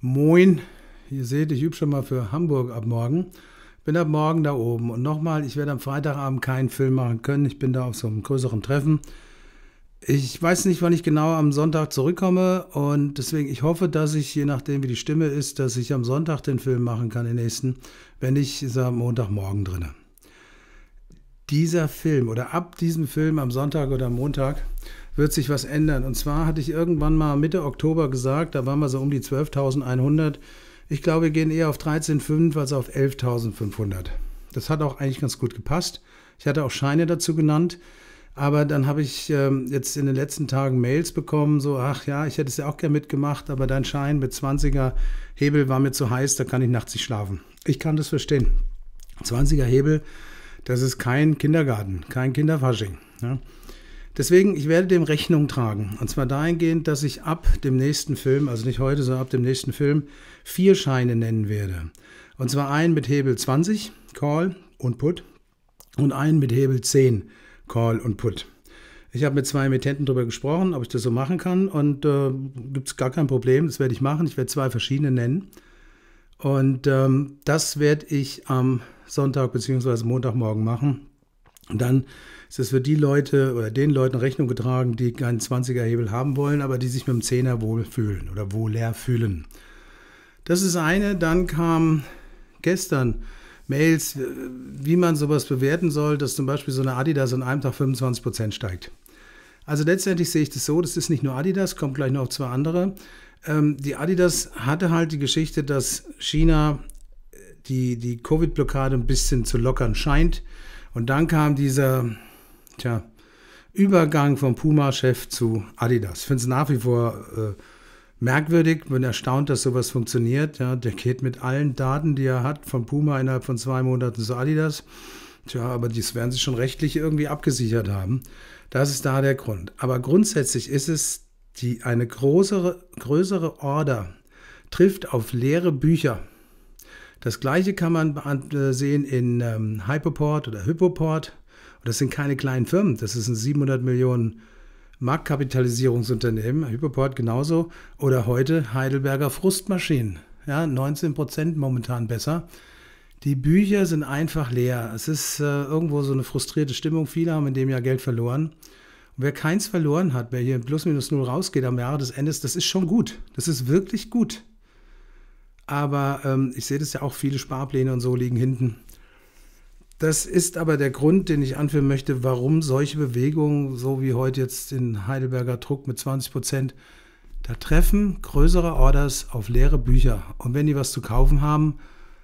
Moin, ihr seht, ich übe schon mal für Hamburg ab morgen. Bin ab morgen da oben. Und nochmal, ich werde am Freitagabend keinen Film machen können. Ich bin da auf so einem größeren Treffen. Ich weiß nicht, wann ich genau am Sonntag zurückkomme. Und deswegen, ich hoffe, dass ich, je nachdem, wie die Stimme ist, dass ich am Sonntag den Film machen kann, den nächsten. Wenn ich ist am Montagmorgen drinne. Dieser Film oder ab diesem Film am Sonntag oder Montag wird sich was ändern. Und zwar hatte ich irgendwann mal Mitte Oktober gesagt, da waren wir so um die 12.100. Ich glaube, wir gehen eher auf 13.500 als auf 11.500. Das hat auch eigentlich ganz gut gepasst. Ich hatte auch Scheine dazu genannt. Aber dann habe ich ähm, jetzt in den letzten Tagen Mails bekommen, so, ach ja, ich hätte es ja auch gern mitgemacht, aber dein Schein mit 20er Hebel war mir zu heiß, da kann ich nachts nicht schlafen. Ich kann das verstehen. 20er Hebel, das ist kein Kindergarten, kein Kinderfasching. Ja. Ne? Deswegen, ich werde dem Rechnung tragen. Und zwar dahingehend, dass ich ab dem nächsten Film, also nicht heute, sondern ab dem nächsten Film, vier Scheine nennen werde. Und zwar einen mit Hebel 20, Call und Put, und einen mit Hebel 10, Call und Put. Ich habe mit zwei Emittenten darüber gesprochen, ob ich das so machen kann. Und äh, gibt es gar kein Problem, das werde ich machen. Ich werde zwei verschiedene nennen. Und ähm, das werde ich am Sonntag bzw. Montagmorgen machen. Und dann ist es für die Leute oder den Leuten Rechnung getragen, die keinen 20er-Hebel haben wollen, aber die sich mit dem 10er wohlfühlen oder wohler fühlen. Das ist eine. Dann kam gestern Mails, äh, wie man sowas bewerten soll, dass zum Beispiel so eine Adidas an einem Tag 25 Prozent steigt. Also letztendlich sehe ich das so, das ist nicht nur Adidas, kommt gleich noch zwei andere. Ähm, die Adidas hatte halt die Geschichte, dass China äh, die, die Covid-Blockade ein bisschen zu lockern scheint. Und dann kam dieser tja, Übergang vom Puma-Chef zu Adidas. Ich finde es nach wie vor äh, merkwürdig, bin erstaunt, dass sowas funktioniert. Ja, der geht mit allen Daten, die er hat, von Puma innerhalb von zwei Monaten zu Adidas. Tja, aber dies werden sie schon rechtlich irgendwie abgesichert haben. Das ist da der Grund. Aber grundsätzlich ist es, die eine größere, größere Order trifft auf leere Bücher. Das gleiche kann man äh, sehen in ähm, Hypoport oder Hypoport. Und das sind keine kleinen Firmen, das ist ein 700 Millionen Marktkapitalisierungsunternehmen, Hyperport genauso. Oder heute Heidelberger Frustmaschinen, ja, 19 Prozent momentan besser. Die Bücher sind einfach leer. Es ist äh, irgendwo so eine frustrierte Stimmung. Viele haben in dem Jahr Geld verloren. Und wer keins verloren hat, wer hier plus minus null rausgeht am Jahresende, das ist schon gut. Das ist wirklich gut. Aber ähm, ich sehe das ja auch, viele Sparpläne und so liegen hinten. Das ist aber der Grund, den ich anführen möchte, warum solche Bewegungen, so wie heute jetzt den Heidelberger Druck mit 20 Prozent, da treffen größere Orders auf leere Bücher. Und wenn die was zu kaufen haben,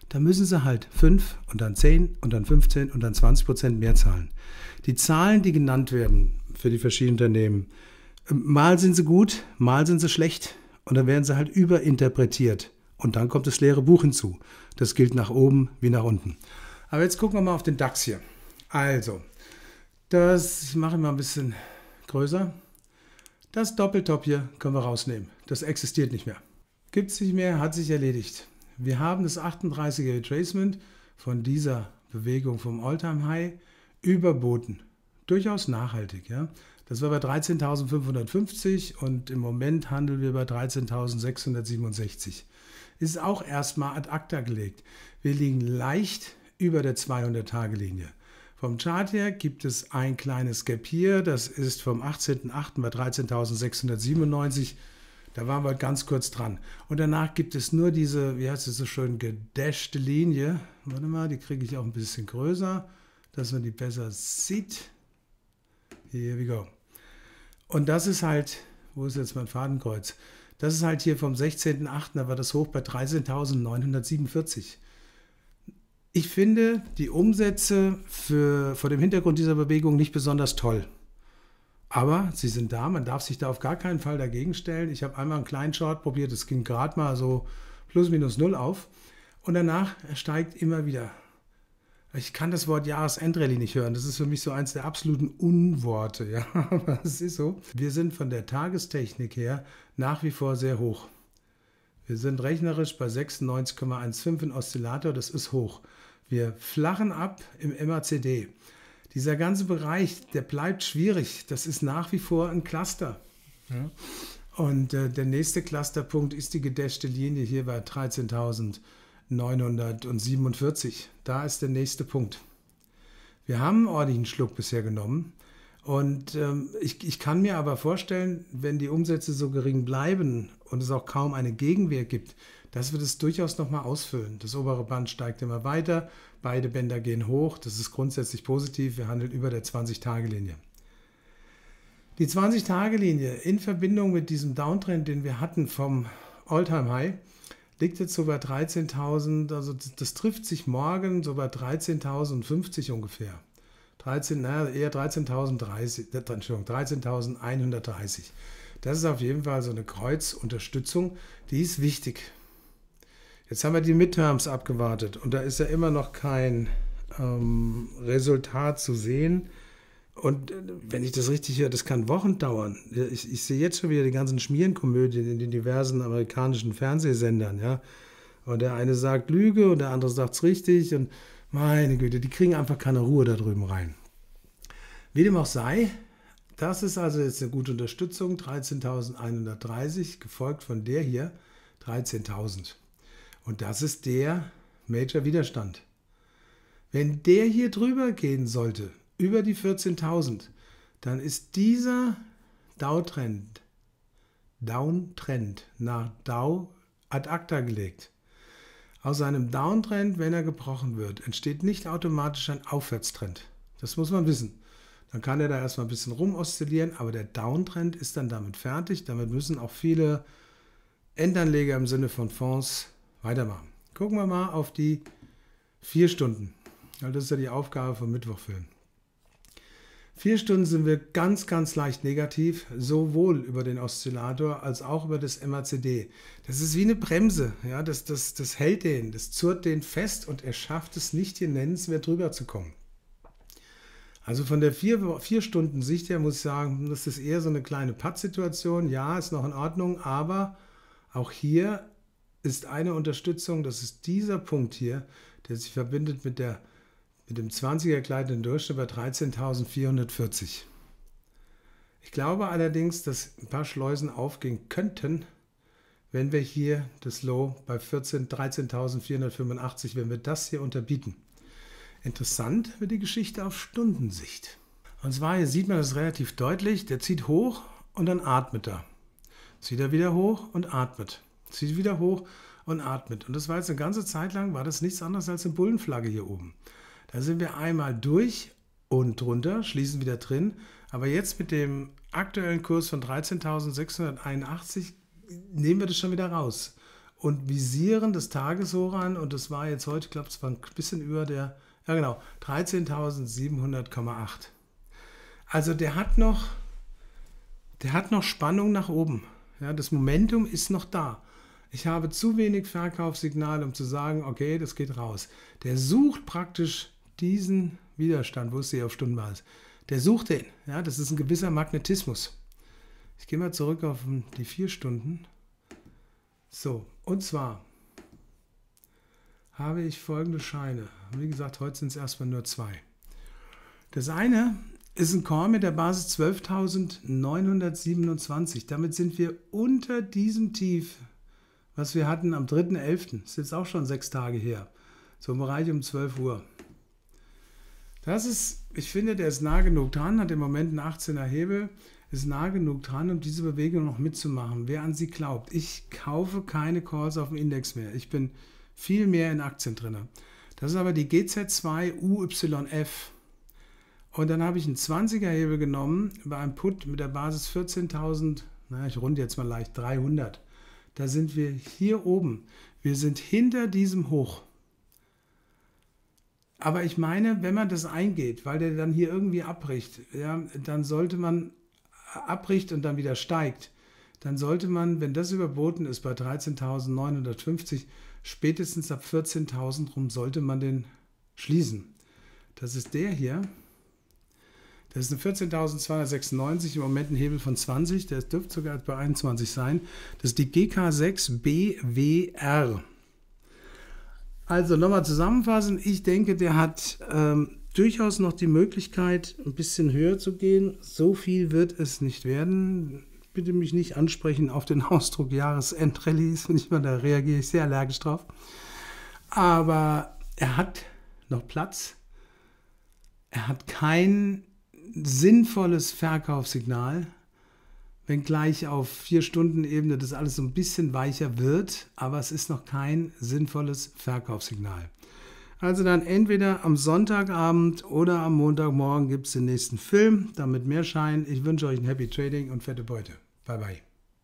dann müssen sie halt 5 und dann 10 und dann 15 und dann 20 Prozent mehr zahlen. Die Zahlen, die genannt werden für die verschiedenen Unternehmen, äh, mal sind sie gut, mal sind sie schlecht und dann werden sie halt überinterpretiert. Und dann kommt das leere Buch hinzu. Das gilt nach oben wie nach unten. Aber jetzt gucken wir mal auf den DAX hier. Also, das, ich mache ich mal ein bisschen größer. Das Doppeltop hier können wir rausnehmen. Das existiert nicht mehr. Gibt es nicht mehr, hat sich erledigt. Wir haben das 38er Retracement von dieser Bewegung vom Alltime High überboten. Durchaus nachhaltig. Ja? Das war bei 13.550 und im Moment handeln wir bei 13.667 ist auch erstmal ad acta gelegt. Wir liegen leicht über der 200-Tage-Linie. Vom Chart her gibt es ein kleines Gap hier, das ist vom 18.08. bei 13.697. Da waren wir ganz kurz dran. Und danach gibt es nur diese, wie heißt es so schön, gedashte Linie. Warte mal, die kriege ich auch ein bisschen größer, dass man die besser sieht. Here we go. Und das ist halt, wo ist jetzt mein Fadenkreuz? Das ist halt hier vom 16.08., da war das hoch bei 13.947. Ich finde die Umsätze für, vor dem Hintergrund dieser Bewegung nicht besonders toll. Aber sie sind da, man darf sich da auf gar keinen Fall dagegen stellen. Ich habe einmal einen kleinen Short probiert, es ging gerade mal so plus minus null auf. Und danach steigt immer wieder ich kann das Wort Jahresendrallye nicht hören. Das ist für mich so eins der absoluten Unworte. Ja, aber es ist so. Wir sind von der Tagestechnik her nach wie vor sehr hoch. Wir sind rechnerisch bei 96,15 in Oszillator. Das ist hoch. Wir flachen ab im MACD. Dieser ganze Bereich, der bleibt schwierig. Das ist nach wie vor ein Cluster. Ja. Und äh, der nächste Clusterpunkt ist die gedächte Linie hier bei 13.000. 947. Da ist der nächste Punkt. Wir haben einen ordentlichen Schluck bisher genommen. Und ähm, ich, ich kann mir aber vorstellen, wenn die Umsätze so gering bleiben und es auch kaum eine Gegenwehr gibt, dass wir das durchaus nochmal ausfüllen. Das obere Band steigt immer weiter, beide Bänder gehen hoch. Das ist grundsätzlich positiv. Wir handeln über der 20-Tage-Linie. Die 20-Tage-Linie in Verbindung mit diesem Downtrend, den wir hatten vom All-Time-High, liegt jetzt so bei 13.000, also das, das, trifft sich morgen so bei 13.050 ungefähr. 13, naja, eher 13.030, äh, Entschuldigung, 13.130. Das ist auf jeden Fall so eine Kreuzunterstützung, die ist wichtig. Jetzt haben wir die Midterms abgewartet und da ist ja immer noch kein ähm, Resultat zu sehen. Und äh, wenn ich das richtig höre, das kann Wochen dauern. Ich, ich sehe jetzt schon wieder die ganzen Schmierenkomödien in den diversen amerikanischen Fernsehsendern, ja. Und der eine sagt Lüge und der andere sagt es richtig. Und meine Güte, die kriegen einfach keine Ruhe da drüben rein. Wie dem auch sei, das ist also jetzt eine gute Unterstützung. 13.130, gefolgt von der hier, 13.000. Und das ist der Major Widerstand. Wenn der hier drüber gehen sollte, über die 14.000, dann ist dieser Downtrend, Downtrend nach Dow ad acta gelegt. Aus einem Downtrend, wenn er gebrochen wird, entsteht nicht automatisch ein Aufwärtstrend. Das muss man wissen. Dann kann er da erstmal ein bisschen rum oszillieren, aber der Downtrend ist dann damit fertig. Damit müssen auch viele Endanleger im Sinne von Fonds weitermachen. Gucken wir mal auf die vier Stunden. Also das ist ja die Aufgabe vom Mittwoch für. Vier Stunden sind wir ganz, ganz leicht negativ, sowohl über den Oszillator als auch über das MACD. Das ist wie eine Bremse. Ja? Das, das, das hält den, das zurrt den fest und er schafft es nicht, hier nennenswert drüber zu kommen. Also von der vier, vier Stunden Sicht her muss ich sagen, das ist eher so eine kleine Pattsituation. Ja, ist noch in Ordnung, aber auch hier ist eine Unterstützung, das ist dieser Punkt hier, der sich verbindet mit der mit dem 20er Kleid im Durchschnitt bei 13.440. Ich glaube allerdings, dass ein paar Schleusen aufgehen könnten, wenn wir hier das Low bei 13.485, wenn wir das hier unterbieten. Interessant wird die Geschichte auf Stundensicht. Und zwar, hier sieht man das relativ deutlich, der zieht hoch und dann atmet er. Zieht er wieder hoch und atmet. Zieht wieder hoch und atmet. Und das war jetzt eine ganze Zeit lang, war das nichts anderes als eine Bullenflagge hier oben. Da sind wir einmal durch und drunter, schließen wieder drin. Aber jetzt mit dem aktuellen Kurs von 13.681 nehmen wir das schon wieder raus und visieren das Tageshoch an. Und das war jetzt heute, ich glaube, es war ein bisschen über der, ja genau, 13.700,8. Also der hat noch, der hat noch Spannung nach oben. Ja, das Momentum ist noch da. Ich habe zu wenig Verkaufssignal, um zu sagen, okay, das geht raus. Der sucht praktisch diesen Widerstand, wo ist sie auf Stundenbasis, der sucht den. Ja, das ist ein gewisser Magnetismus. Ich gehe mal zurück auf die vier Stunden. So, und zwar habe ich folgende Scheine. Wie gesagt, heute sind es erstmal nur zwei. Das eine ist ein Korn mit der Basis 12.927. Damit sind wir unter diesem Tief, was wir hatten am 3.11. Das Ist jetzt auch schon sechs Tage her. So im Bereich um 12 Uhr. Das ist, ich finde, der ist nah genug dran, hat im Moment einen 18er Hebel, ist nah genug dran, um diese Bewegung noch mitzumachen. Wer an sie glaubt, ich kaufe keine Calls auf dem Index mehr. Ich bin viel mehr in Aktien drin. Das ist aber die GZ2UYF. Und dann habe ich einen 20er Hebel genommen bei einem Put mit der Basis 14.000, na, ich runde jetzt mal leicht, 300. Da sind wir hier oben. Wir sind hinter diesem Hoch. Aber ich meine, wenn man das eingeht, weil der dann hier irgendwie abbricht, ja, dann sollte man äh, abbricht und dann wieder steigt, dann sollte man, wenn das überboten ist bei 13.950, spätestens ab 14.000 rum sollte man den schließen. Das ist der hier. Das ist eine 14.296, im Moment ein Hebel von 20, der dürfte sogar bei 21 sein. Das ist die GK6BWR. Also nochmal zusammenfassend, ich denke, der hat ähm, durchaus noch die Möglichkeit, ein bisschen höher zu gehen. So viel wird es nicht werden. Bitte mich nicht ansprechen auf den Ausdruck Jahresendrelease, wenn ich mal da reagiere, ich sehr allergisch drauf. Aber er hat noch Platz. Er hat kein sinnvolles Verkaufssignal wenngleich auf vier Stunden Ebene das alles so ein bisschen weicher wird, aber es ist noch kein sinnvolles Verkaufssignal. Also dann entweder am Sonntagabend oder am Montagmorgen gibt es den nächsten Film. Damit mehr Schein. Ich wünsche euch ein Happy Trading und fette Beute. Bye bye.